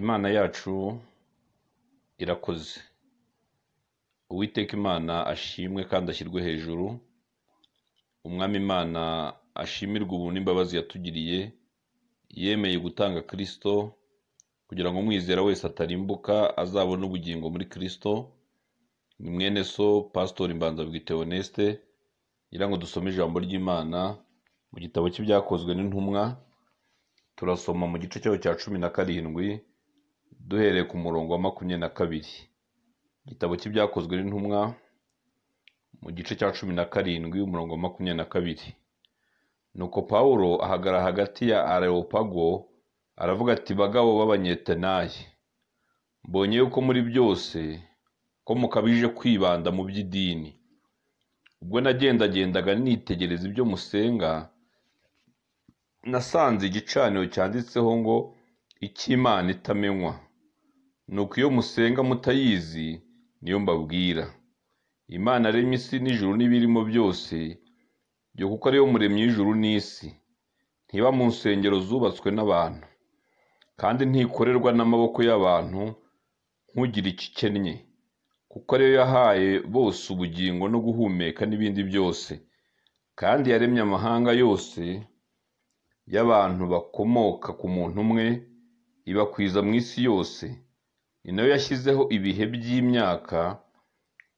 imana yacu irakoze uwiteka imana ashimwe kandi ashyirwe hejuru umwami imana ashimirwa ubu n'imbabazi yatugiriye yemeye gutanga kirisito kugira ngo umwizera wese atarimbuka azabone ubugingo muri kirisito ni mwene so pasitori mbanza bwite onesite ngira ngo dusome ijambo ry'imana mu gitabo cy'ibyakozwe n'intumwa turasoma mu gice cyabo cya cumi na karindwi duhereye ku murongo wa makumyabiri na kabiri igitabo cy'ibyakozwe n'intumwa mu gice cya cumi na karindwi umurongo wa makumyabiri na kabiri nuko pawulo ahagara hagati ya areopago aravuga ati bagabo b'abanyetenayi mbonye yuko muri byose ko mukabije kwibanda mu by'idini ubwo nagendagendaga nitegereza ibyo musenga nasanze igicaniro cyanditseho ngo icy'imana itamenywa nuko iyo musenga mutayizi niyo mbabwira imana aremye isi n'ijuru n'ibirimo byose byo kuko ariyo muremye y'ijuru n'isi ntiba mu nsengero zubatswe n'abantu kandi ntikorerwa n'amaboko y'abantu nkugire icyo ukennye kuko ariyo yahaye bose ubugingo no guhumeka n'ibindi byose kandi yaremye amahanga yose y'abantu bakomoka ku muntu umwe ibakwiza mu isi yose ni yashyizeho ibihe by'imyaka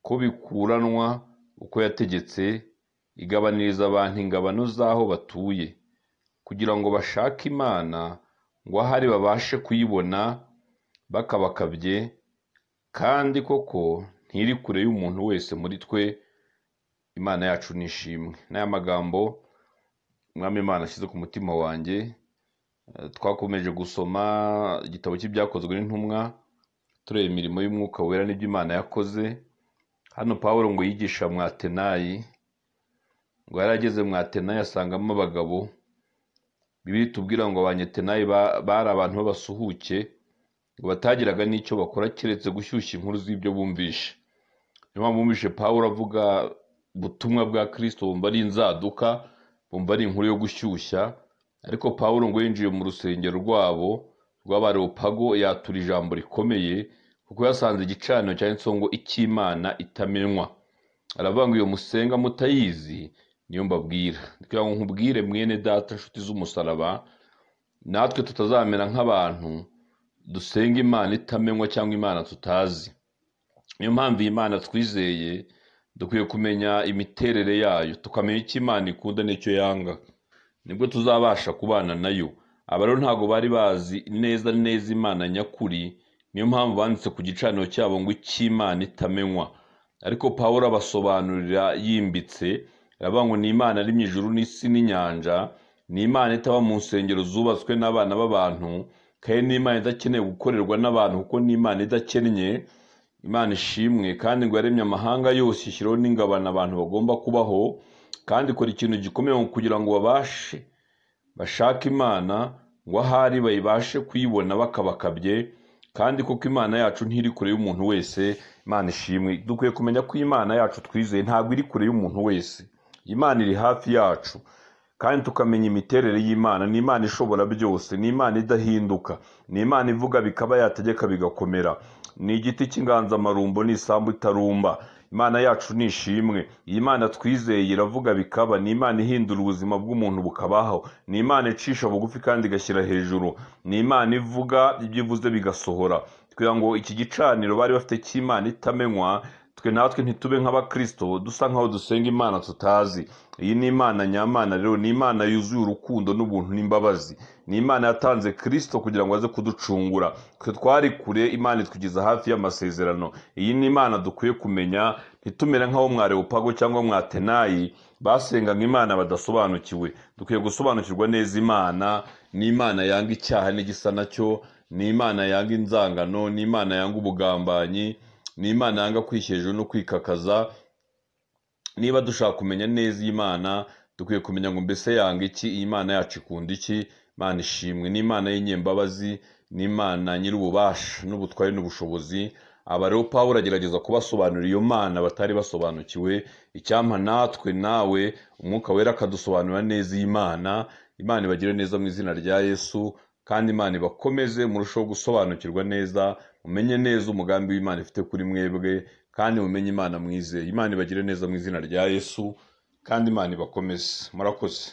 ko bikuranwa uko yategetse igabaniriza abantu ingabano z'aho batuye kugira ngo bashake imana ngo ahari babashe kuyibona bakabakabye kandi koko ntiri kure y'umuntu wese muri twe imana yacu ni ishimwe n'aya magambo umwami imana ashyize ku mutima wanjye twakomeje gusoma igitabo cy'ibyakozwe n'intumwa tureba imirimo y'umwuka wera n'ibyo imana yakoze hano pawulo ngo yigisha mu atenayi ngo yari ageze mu atenayi asangamo abagabo bibiri tubwira ngo abanyetenayi bari abantu b'abasuhuke ngo batagiraga n'icyo bakora keretse gushyushya inkuru z'ibyo bumvishe niyo mpamvu bumvishe pawulo avuga ubutumwa bwa kirisito bumva ari inzaduka bumva ari inkuru yo gushyushya ariko pawulo ngo yinjiye mu rusengero rwabo rw'abaropago yatura ijambo rikomeye kuko yasanze igicaniro cyanditseho ngo icy'imana itamenywa aravuga ngo iyo musenga mutayizi niyo mbabwira kugira ngo nkubwire mwene data inshuti z'umusaraba natwe tutazamera nk'abantu dusenga imana itamenywa cyangwa imana tutazi niyo mpamvu iyi mana twizeye dukwiye kumenya imiterere yayo tukamenya icyo imana ikunda n'icyo yanga nibwo tuzabasha kubana nayo aba rero ntabwo bari bazi neza neza imana nyakuri niyo mpamvu banditse ku gicaniro cyabo ngo icy'imana itamenywa ariko paul abasobanurira yimbitse aravuga ngo ni imana ari mu ijuru n'isi n'inyanja ni imana itaba mu nsengero zubatswe n'abana b'abantu kandi ni imana idakeneye gukorerwa n'abantu kuko ni imana idakennye imana ishimwe kandi ngo yaremye amahanga yose ishyiraho n'ingabana abantu bagomba kubaho kandi ikora ikintu gikomeye kugira ngo babashe Bashaka imana ngo ahari bayibashe kuyibona bakabakabye kandi kuko imana yacu ntiri kure y'umuntu wese imana ishimwe dukwiye kumenya ko imana yacu twizeye ntabwo iri kure y'umuntu wese imana iri hafi yacu kandi tukamenya imiterere y'imana ni imana ishobora byose ni imana idahinduka ni imana ivuga bikaba yategeka bigakomera ni igiti cy'inganzamarumbo n'isambu itarumba imana yacu ni ishimwe iyi mana twizeye iravuga bikaba ni imana ihindura ubuzima bw'umuntu bukabaho ni imana icisha bugufi kandi igashyira hejuru ni imana ivuga ibyo ivuze bigasohora kugira ngo iki gicaniro bari bafite cy'imana itamenywa twe natwe ntitube nk'abakristo dusa nk'aho dusenga imana tutazi iyi ni imana nyamana rero ni imana yuzuye urukundo n'ubuntu n'imbabazi ni imana yatanze kirisito kugira ngo aze kuducungura twe twari kure imana itugeza hafi y'amasezerano iyi ni imana dukwiye kumenya ntitumere nk'aho mwarewopago cyangwa mwatenayi basengaga imana badasobanukiwe dukwiye gusobanukirwa neza imana ni imana yanga icyaha n'igisa nacyo ni imana yanga inzangano ni imana yanga ubugambanyi n'imana yanga kwishyira no kwikakaza niba dushaka kumenya neza Imana dukwiye kumenya ngo mbese yanga iki iyi mana yacu ikunda iki imana ishimwe n'imana y'inyembabazi n'imana nyir'ububasha n'ubutwari n'ubushobozi aba rero pawuro agerageza kubasobanurira iyo mana batari basobanukiwe icyampa natwe nawe umwuka wera akadusobanurira neza iyi mana imana ibagire neza mu izina rya yesu kandi imana ibakomeze murushaho gusobanukirwa neza mumenye neza umugambi w'imana ifite kuri mwebwe kandi mumenye imana mwize imana ibagire neza mu izina rya yesu kandi imana ibakomeze murakoze